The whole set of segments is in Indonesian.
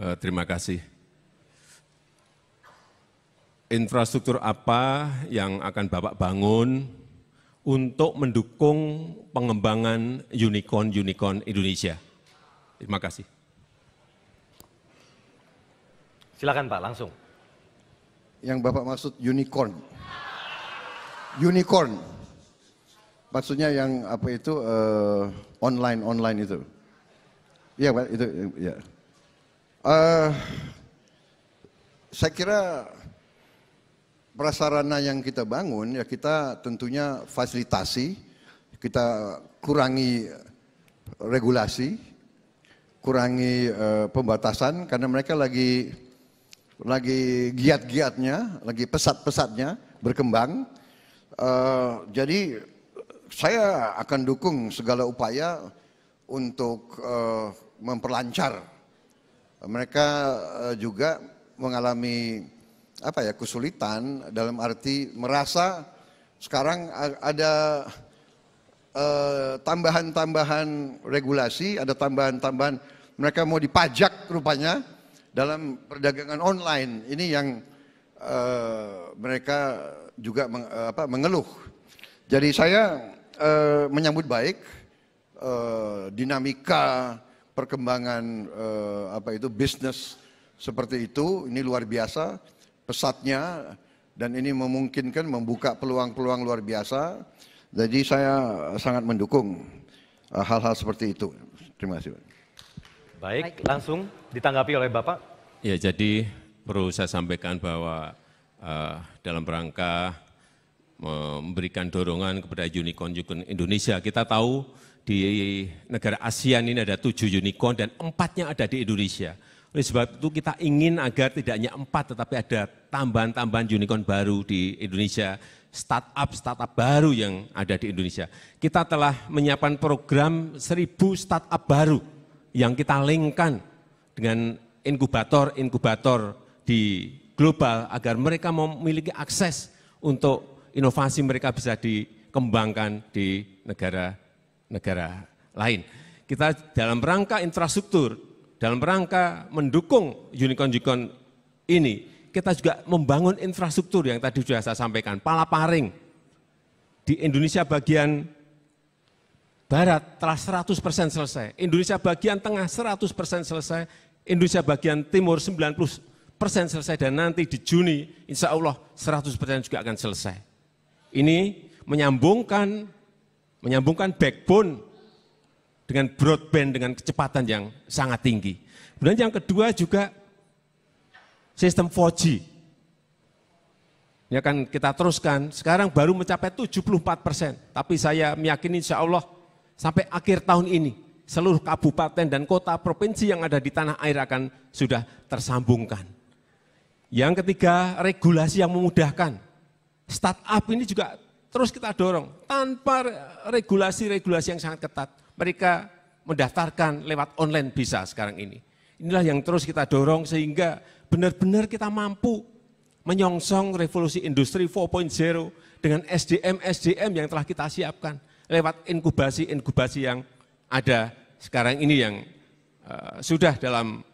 Eh, terima kasih. Infrastruktur apa yang akan Bapak bangun untuk mendukung pengembangan unicorn-unicorn Indonesia? Terima kasih. Silakan Pak, langsung. Yang Bapak maksud unicorn. Unicorn. Maksudnya yang apa itu eh, online online online itu. Iya, Pak, itu ya. Uh, saya kira prasarana yang kita bangun ya kita tentunya fasilitasi, kita kurangi regulasi, kurangi uh, pembatasan karena mereka lagi lagi giat-giatnya, lagi pesat-pesatnya berkembang. Uh, jadi saya akan dukung segala upaya untuk uh, memperlancar mereka eh, juga mengalami apa ya kesulitan dalam arti merasa sekarang ada eh, tambahan-tambahan uh, regulasi, ada tambahan-tambahan mereka mau dipajak rupanya dalam perdagangan online. Ini yang uh, mereka juga meng, apa, mengeluh. Jadi saya uh, menyambut baik dinamika perkembangan eh, apa itu bisnis seperti itu ini luar biasa pesatnya dan ini memungkinkan membuka peluang-peluang luar biasa. Jadi saya sangat mendukung eh, hal-hal seperti itu. Terima kasih. Baik, langsung ditanggapi oleh Bapak. Ya, jadi perlu saya sampaikan bahwa uh, dalam rangka eh, memberikan dorongan kepada unicorn-unicorn Indonesia, kita tahu di negara ASEAN ini ada tujuh unicorn dan empatnya ada di Indonesia. Oleh sebab itu kita ingin agar tidak hanya empat tetapi ada tambahan-tambahan unicorn baru di Indonesia, startup-startup baru yang ada di Indonesia. Kita telah menyiapkan program seribu startup baru yang kita linkkan dengan inkubator-inkubator di global agar mereka memiliki akses untuk inovasi mereka bisa dikembangkan di negara negara lain. Kita dalam rangka infrastruktur, dalam rangka mendukung unicorn-unicorn ini, kita juga membangun infrastruktur yang tadi sudah saya sampaikan, palaparing. Di Indonesia bagian barat telah 100% selesai, Indonesia bagian tengah 100% selesai, Indonesia bagian timur 90% selesai, dan nanti di Juni insya Allah 100% juga akan selesai. Ini menyambungkan menyambungkan backbone dengan broadband dengan kecepatan yang sangat tinggi. Kemudian yang kedua juga sistem 4G. Ini akan kita teruskan, sekarang baru mencapai 74 persen, tapi saya meyakini insya Allah sampai akhir tahun ini, seluruh kabupaten dan kota provinsi yang ada di tanah air akan sudah tersambungkan. Yang ketiga, regulasi yang memudahkan. Startup ini juga terus kita dorong tanpa regulasi-regulasi yang sangat ketat. Mereka mendaftarkan lewat online bisa sekarang ini. Inilah yang terus kita dorong sehingga benar-benar kita mampu menyongsong revolusi industri 4.0 dengan SDM-SDM yang telah kita siapkan lewat inkubasi-inkubasi yang ada sekarang ini yang uh, sudah dalam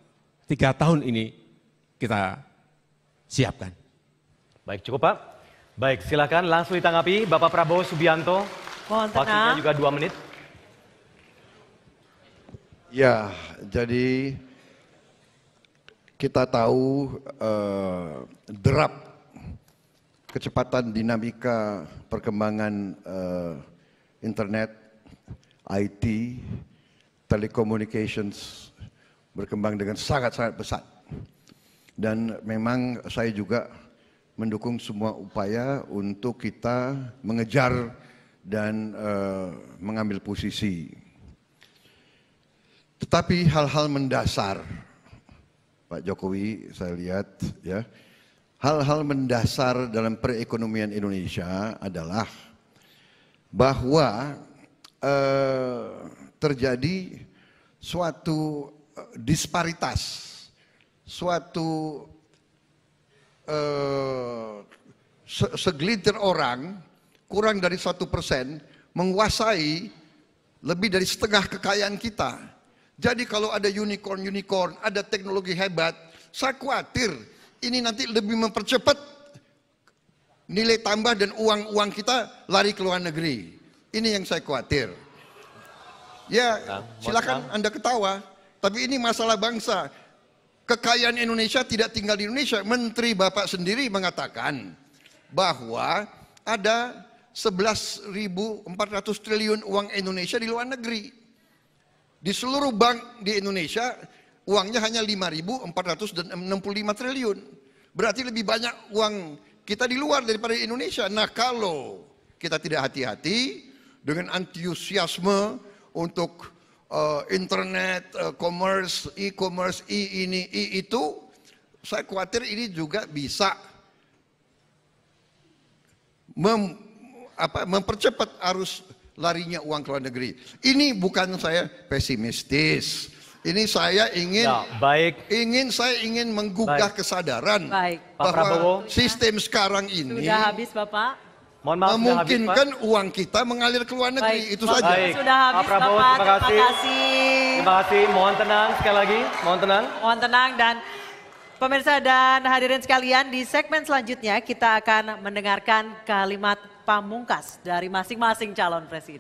tiga tahun ini kita siapkan. Baik, cukup Pak. Baik, silakan langsung ditanggapi Bapak Prabowo Subianto. Mohon tenang. Waktunya juga dua menit. Ya, jadi kita tahu eh, derap kecepatan dinamika perkembangan eh, internet, IT, telecommunications berkembang dengan sangat-sangat pesat. Dan memang saya juga mendukung semua upaya untuk kita mengejar dan uh, mengambil posisi. Tetapi hal-hal mendasar, Pak Jokowi saya lihat ya, hal-hal mendasar dalam perekonomian Indonesia adalah bahwa uh, terjadi suatu eh, disparitas, suatu eh, segelintir orang kurang dari satu persen menguasai lebih dari setengah kekayaan kita. Jadi kalau ada unicorn-unicorn, ada teknologi hebat, saya khawatir ini nanti lebih mempercepat nilai tambah dan uang-uang kita lari ke luar negeri. Ini yang saya khawatir. Ya, nah, silakan Anda ketawa. Tapi ini masalah bangsa. Kekayaan Indonesia tidak tinggal di Indonesia. Menteri Bapak sendiri mengatakan, bahwa ada 11.400 triliun uang Indonesia di luar negeri. Di seluruh bank di Indonesia uangnya hanya 5.465 triliun. Berarti lebih banyak uang kita di luar daripada Indonesia. Nah kalau kita tidak hati-hati dengan antusiasme untuk uh, internet, uh, commerce, e-commerce, e ini, e itu, saya khawatir ini juga bisa mem, apa, mempercepat arus larinya uang ke luar negeri. Ini bukan saya pesimistis. Ini saya ingin ya, baik. ingin saya ingin menggugah baik. kesadaran baik. Pak bahwa Prabowo. sistem sekarang ini sudah habis Bapak. Mohon maaf, memungkinkan habis, Pak. uang kita mengalir ke luar negeri. Baik. Itu Bapak, saja. Baik. Sudah habis Pak Prabowo, Bapak. Terima kasih. terima kasih. Terima kasih. Mohon tenang sekali lagi. Mohon tenang. Mohon tenang dan Pemirsa dan hadirin sekalian, di segmen selanjutnya kita akan mendengarkan kalimat pamungkas dari masing-masing calon presiden.